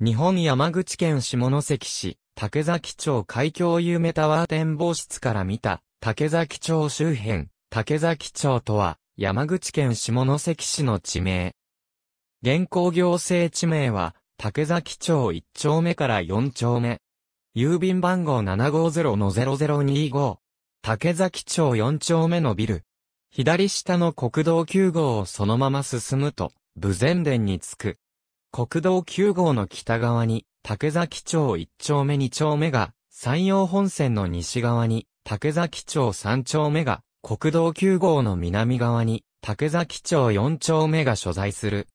日本山口県下関市、竹崎町海峡夢タワー展望室から見た、竹崎町周辺、竹崎町とは、山口県下関市の地名。現行行政地名は、竹崎町1丁目から4丁目。郵便番号750-0025。竹崎町4丁目のビル。左下の国道9号をそのまま進むと、武前殿に着く。国道9号の北側に、竹崎町1丁目2丁目が、山陽本線の西側に、竹崎町3丁目が、国道9号の南側に、竹崎町4丁目が所在する。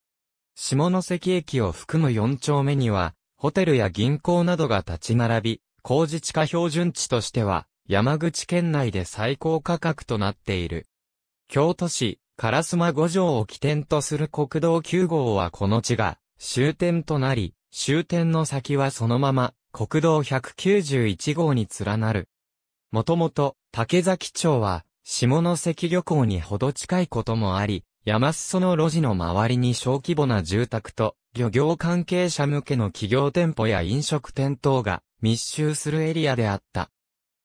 下関駅を含む4丁目には、ホテルや銀行などが立ち並び、工事地下標準地としては、山口県内で最高価格となっている。京都市、烏丸五条を起点とする国道9号はこの地が、終点となり、終点の先はそのまま国道191号に連なる。もともと竹崎町は下関漁港にほど近いこともあり、山裾の路地の周りに小規模な住宅と漁業関係者向けの企業店舗や飲食店等が密集するエリアであった。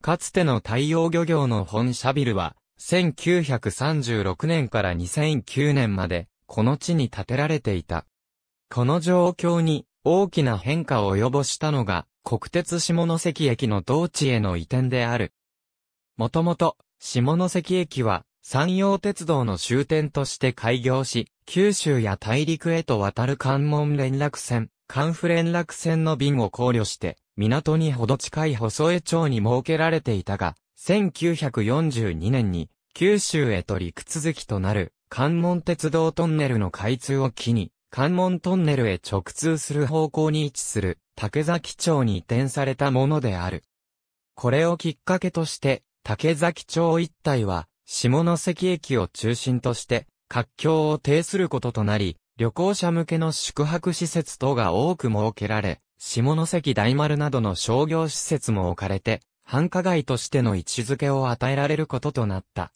かつての太陽漁業の本社ビルは、1936年から2009年まで、この地に建てられていた。この状況に大きな変化を及ぼしたのが国鉄下関駅の同地への移転である。もともと下関駅は山陽鉄道の終点として開業し、九州や大陸へと渡る関門連絡船、関府連絡船の便を考慮して、港にほど近い細江町に設けられていたが、1942年に九州へと陸続きとなる関門鉄道トンネルの開通を機に、関門トンネルへ直通する方向に位置する竹崎町に移転されたものである。これをきっかけとして、竹崎町一帯は、下関駅を中心として、活況を呈することとなり、旅行者向けの宿泊施設等が多く設けられ、下関大丸などの商業施設も置かれて、繁華街としての位置づけを与えられることとなった。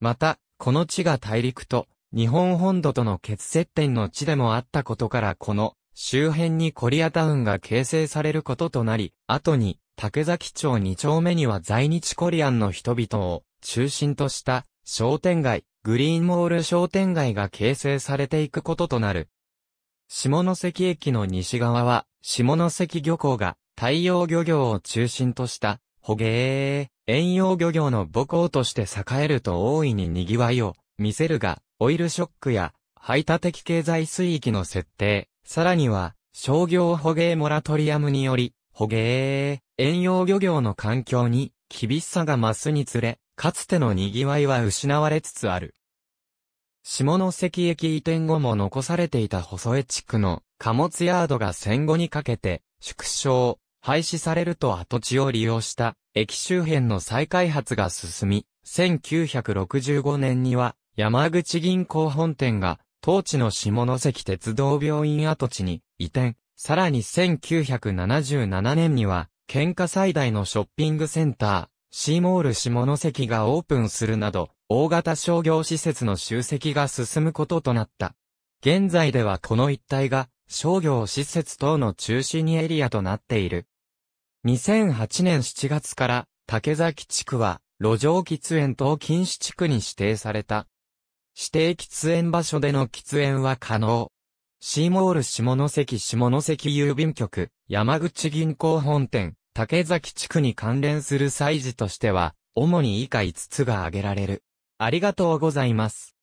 また、この地が大陸と日本本土との決接点の地でもあったことからこの周辺にコリアタウンが形成されることとなり、後に竹崎町2丁目には在日コリアンの人々を中心とした商店街、グリーンモール商店街が形成されていくこととなる。下関駅の西側は下関漁港が太陽漁業を中心とした捕鯨、遠洋漁業の母港として栄えると大いに賑わいを見せるが、オイルショックや、排他的経済水域の設定、さらには、商業捕鯨モラトリアムにより、捕鯨、遠洋漁業の環境に、厳しさが増すにつれ、かつての賑わいは失われつつある。下関駅移転後も残されていた細江地区の貨物ヤードが戦後にかけて縮小、廃止されると跡地を利用した駅周辺の再開発が進み、1965年には山口銀行本店が、当地の下関鉄道病院跡地に移転、さらに1977年には、県下最大のショッピングセンター、シーモール下関がオープンするなど、大型商業施設の集積が進むこととなった。現在ではこの一帯が、商業施設等の中心にエリアとなっている。2008年7月から、竹崎地区は、路上喫煙等禁止地区に指定された。指定喫煙場所での喫煙は可能。シーモール下関下関郵便局、山口銀行本店、竹崎地区に関連する祭事としては、主に以下5つが挙げられる。ありがとうございます。